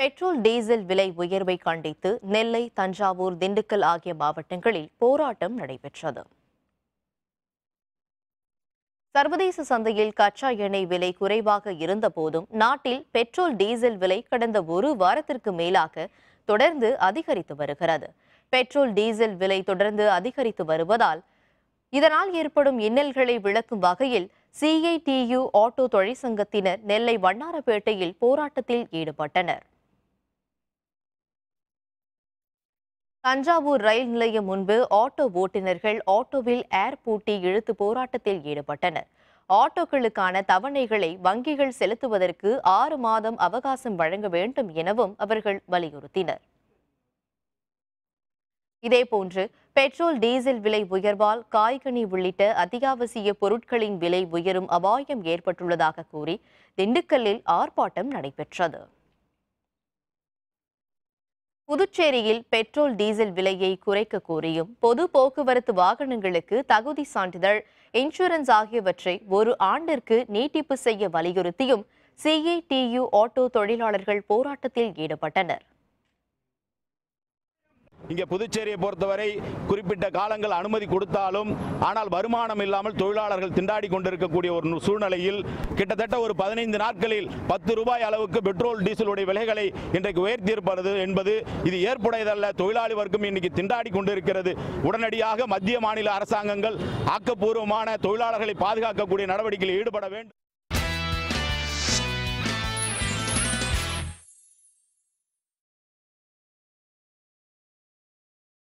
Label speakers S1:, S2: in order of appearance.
S1: petrol diesel விலை உயர்வை கண்டித்து நெல்லை தஞ்சாவூர் திண்டுக்கல் ஆகிய மாவட்டங்களில் போராட்டம் நடைபெற்றது சர்வதேச சந்தையில் கச்சா எண்ணெய் விலை குறைவாக இருந்தபோதும் நாட்டில் பெட்ரோல் டீசல் விலை கடந்த ஒரு வாரத்திற்கு மேலாக தொடர்ந்து அதிகரித்து வருகிறது பெட்ரோல் டீசல் விலை தொடர்ந்து அதிகரித்து வருவதால் இதனால் ஏற்படும் இன்னல்களை விளக்கும் வகையில் சிஐடியு ஆட்டோ தொழிற்சங்கத்தினர் நெல்லை வண்ணாரப்பேட்டையில் போராட்டத்தில் ஈடுபட்டனர் தஞ்சாவூர் ரயில் நிலையம் முன்பு ஆட்டோ ஓட்டுநர்கள் ஆட்டோவில் ஏர் பூட்டி இழுத்து போராட்டத்தில் ஈடுபட்டனர் ஆட்டோக்களுக்கான தவணைகளை வங்கிகள் செலுத்துவதற்கு ஆறு மாதம் அவகாசம் வழங்க வேண்டும் எனவும் அவர்கள் வலியுறுத்தினர் இதேபோன்று பெட்ரோல் டீசல் விலை உயர்வால் காய்கனி உள்ளிட்ட அத்தியாவசிய பொருட்களின் விலை உயரும் அபாயம் ஏற்பட்டுள்ளதாக கூறி திண்டுக்கல்லில் ஆர்ப்பாட்டம் நடைபெற்றது புதுச்சேரியில் பெட்ரோல் டீசல் விலையை குறைக்க கோரியும் பொது போக்குவரத்து வாகனங்களுக்கு தகுதி சான்றிதழ் இன்சூரன்ஸ் ஆகியவற்றை ஒரு ஆண்டிற்கு நீட்டிப்பு செய்ய வலியுறுத்தியும் சிஐடியு ஆட்டோ தொழிலாளர்கள் போராட்டத்தில் ஈடுபட்டனர்
S2: இங்கே புதுச்சேரியை பொறுத்தவரை குறிப்பிட்ட காலங்கள் அனுமதி கொடுத்தாலும் ஆனால் வருமானம் இல்லாமல் தொழிலாளர்கள் திண்டாடி கொண்டிருக்கக்கூடிய ஒரு சூழ்நிலையில் கிட்டத்தட்ட ஒரு பதினைந்து நாட்களில் பத்து ரூபாய் அளவுக்கு பெட்ரோல் டீசலுடைய விலைகளை இன்றைக்கு உயர்த்தியிருப்பது என்பது இது ஏற்புடையதல்ல தொழிலாளி வர்க்கம் இன்னைக்கு திண்டாடி கொண்டிருக்கிறது உடனடியாக மத்திய மாநில அரசாங்கங்கள் ஆக்கப்பூர்வமான தொழிலாளர்களை பாதுகாக்கக்கூடிய நடவடிக்கையில் ஈடுபட வேண்டும்